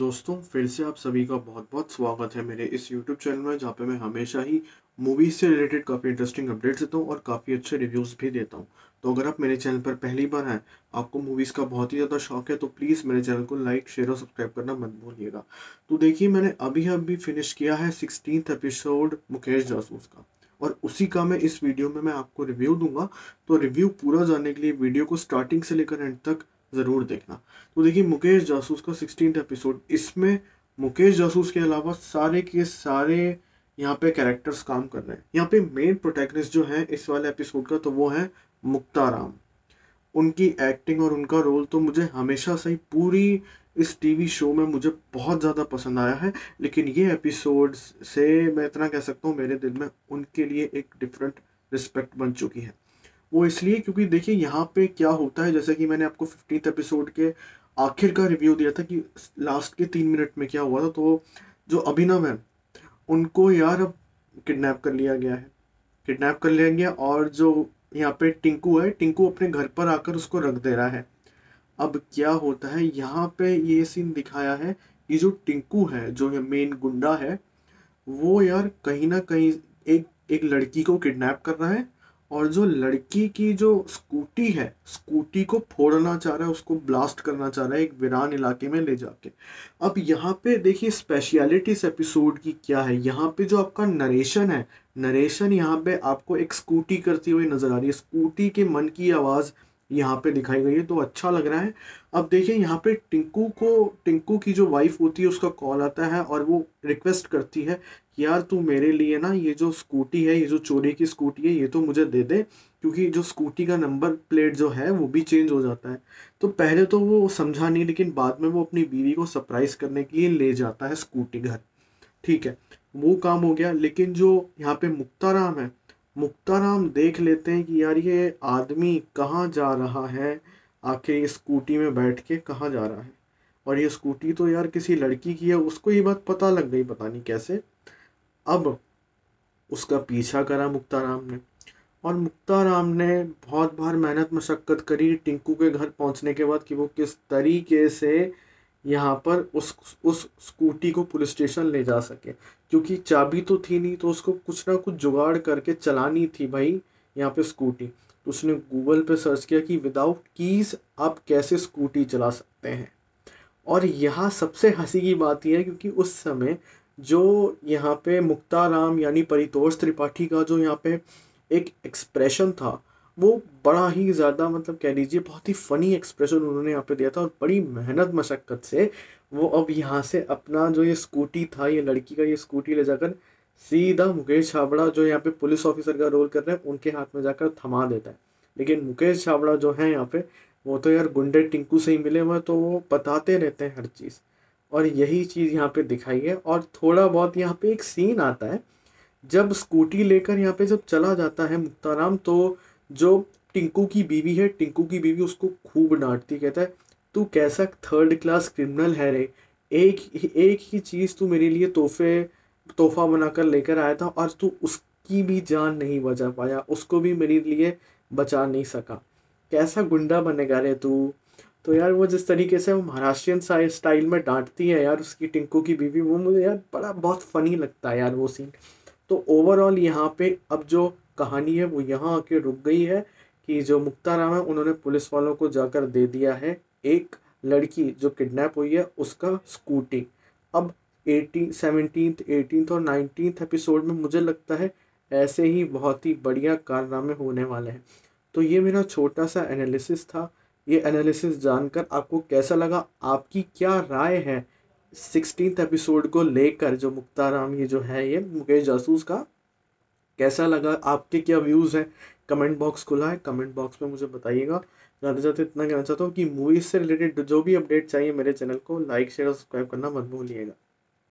दोस्तों फिर से आप सभी का बहुत बहुत स्वागत है मेरे इस YouTube चैनल में जहाँ पे मैं हमेशा ही मूवीज़ से रिलेटेड काफ़ी इंटरेस्टिंग अपडेट्स देता हूँ और काफ़ी अच्छे रिव्यूज़ भी देता हूँ तो अगर आप मेरे चैनल पर पहली बार हैं आपको मूवीज़ का बहुत ही ज़्यादा शौक है तो प्लीज़ मेरे चैनल को लाइक शेयर और सब्सक्राइब करना मत भूलिएगा तो देखिए मैंने अभी अभी फिनिश किया है सिक्सटीन एपिसोड मुकेश जासूस का और उसी का मैं इस वीडियो में मैं आपको रिव्यू दूंगा तो रिव्यू पूरा जानने के लिए वीडियो को स्टार्टिंग से लेकर एंड तक ज़रूर देखना तो देखिए मुकेश जासूस का सिक्सटीन एपिसोड इसमें मुकेश जासूस के अलावा सारे के सारे यहाँ पे कैरेक्टर्स काम कर रहे हैं यहाँ पे मेन प्रोटैगनिस्ट जो है इस वाले एपिसोड का तो वो है मुक्ताराम उनकी एक्टिंग और उनका रोल तो मुझे हमेशा से ही पूरी इस टीवी शो में मुझे बहुत ज़्यादा पसंद आया है लेकिन ये एपिसोड से मैं इतना कह सकता हूँ मेरे दिल में उनके लिए एक डिफरेंट रिस्पेक्ट बन चुकी है वो इसलिए क्योंकि देखिए यहाँ पे क्या होता है जैसे कि मैंने आपको फिफ्टीथ एपिसोड के आखिर का रिव्यू दिया था कि लास्ट के तीन मिनट में क्या हुआ था तो जो अभिनव है उनको यार अब किडनैप कर लिया गया है किडनैप कर लिया गया और जो यहाँ पे टिंकू है टिंकू अपने घर पर आकर उसको रख दे रहा है अब क्या होता है यहाँ पे ये सीन दिखाया है कि जो टिंकू है जो ये मेन गुंडा है वो यार कहीं ना कहीं एक एक लड़की को किडनैप कर रहा है और जो लड़की की जो स्कूटी है स्कूटी को फोड़ना चाह रहा है उसको ब्लास्ट करना चाह रहा है एक वीरान इलाके में ले जाके अब यहाँ पे देखिए स्पेशलिटी इस एपिसोड की क्या है यहाँ पे जो आपका नरेशन है नरेशन यहाँ पे आपको एक स्कूटी करती हुई नज़र आ रही है स्कूटी के मन की आवाज़ यहाँ पे दिखाई गई है तो अच्छा लग रहा है अब देखिए यहाँ पे टिंकू को टिंकू की जो वाइफ होती है उसका कॉल आता है और वो रिक्वेस्ट करती है यार तू मेरे लिए ना ये जो स्कूटी है ये जो चोरी की स्कूटी है ये तो मुझे दे दे क्योंकि जो स्कूटी का नंबर प्लेट जो है वो भी चेंज हो जाता है तो पहले तो वो समझा नहीं लेकिन बाद में वो अपनी बीवी को सरप्राइज करने के लिए ले जाता है स्कूटी घर ठीक है वो काम हो गया लेकिन जो यहाँ पे मुक्ताराम है मुक्ताराम देख लेते हैं कि यार ये आदमी कहाँ जा रहा है आके स्कूटी में बैठ के कहाँ जा रहा है और ये स्कूटी तो यार किसी लड़की की है उसको ये बात पता लग गई पता नहीं कैसे अब उसका पीछा करा मुक्ताराम ने और मुक्ताराम ने बहुत बार मेहनत मशक्क़त करी टिंकू के घर पहुंचने के बाद कि वो किस तरीके से यहाँ पर उस उस स्कूटी को पुलिस स्टेशन ले जा सके क्योंकि चाबी तो थी नहीं तो उसको कुछ ना कुछ जुगाड़ करके चलानी थी भाई यहाँ पे स्कूटी तो उसने गूगल पे सर्च किया कि विदाउट कीज़ आप कैसे स्कूटी चला सकते हैं और यहाँ सबसे हंसी की बात यह है क्योंकि उस समय जो यहाँ पे मुक्ताराम यानी परितोष त्रिपाठी का जो यहाँ पे एक एक्सप्रेशन था वो बड़ा ही ज़्यादा मतलब कह लीजिए बहुत ही फ़नी एक्सप्रेशन उन्होंने यहाँ पे दिया था और बड़ी मेहनत मशक्क़त से वो अब यहाँ से अपना जो ये स्कूटी था ये लड़की का ये स्कूटी ले जाकर सीधा मुकेश छाबड़ा जो यहाँ पे पुलिस ऑफिसर का रोल कर रहे हैं उनके हाथ में जाकर थमा देता है लेकिन मुकेश छाबड़ा जो है यहाँ पे वो तो यार गुंडे टिंकू से ही मिले हुए तो वो बताते रहते हैं हर चीज़ और यही चीज़ यहाँ पे दिखाई है और थोड़ा बहुत यहाँ पे एक सीन आता है जब स्कूटी लेकर यहाँ पे जब चला जाता है मुक्ताराम तो जो टिंकू की बीवी है टिंकू की बीवी उसको खूब डांटती कहता है तू कैसा थर्ड क्लास क्रिमिनल है रे एक एक ही चीज़ तू मेरे लिए तोहफे तोहफा बनाकर लेकर आया था और तू उसकी भी जान नहीं बचा पाया उसको भी मेरे लिए बचा नहीं सका कैसा गुंडा बनेगा रे तू तो यार वो जिस तरीके से वो महाराष्ट्रियन स्टाइल में डांटती है यार उसकी टिंकू की बीवी वो मुझे यार बड़ा बहुत फ़नी लगता है यार वो सीन तो ओवरऑल यहाँ पे अब जो कहानी है वो यहाँ आके रुक गई है कि जो मुक्ताराम है उन्होंने पुलिस वालों को जाकर दे दिया है एक लड़की जो किडनैप हुई है उसका स्कूटी अब एटीन सेवनटीन्थ एटीनथ और नाइनटीन एपिसोड में मुझे लगता है ऐसे ही बहुत ही बढ़िया कारनामे होने वाले हैं तो ये मेरा छोटा सा एनालिसिस था ये एनालिसिस जानकर आपको कैसा लगा आपकी क्या राय है सिक्सटीन एपिसोड को लेकर जो मुक्ताराम ये जो है ये मुकेश जासूस का कैसा लगा आपके क्या व्यूज़ हैं कमेंट बॉक्स खुला है कमेंट बॉक्स में मुझे बताइएगा जाते जाते इतना कहना चाहता हूँ कि मूवीज़ से रिलेटेड जो भी अपडेट चाहिए मेरे चैनल को लाइक शेयर और सब्सक्राइब करना मत भूलिएगा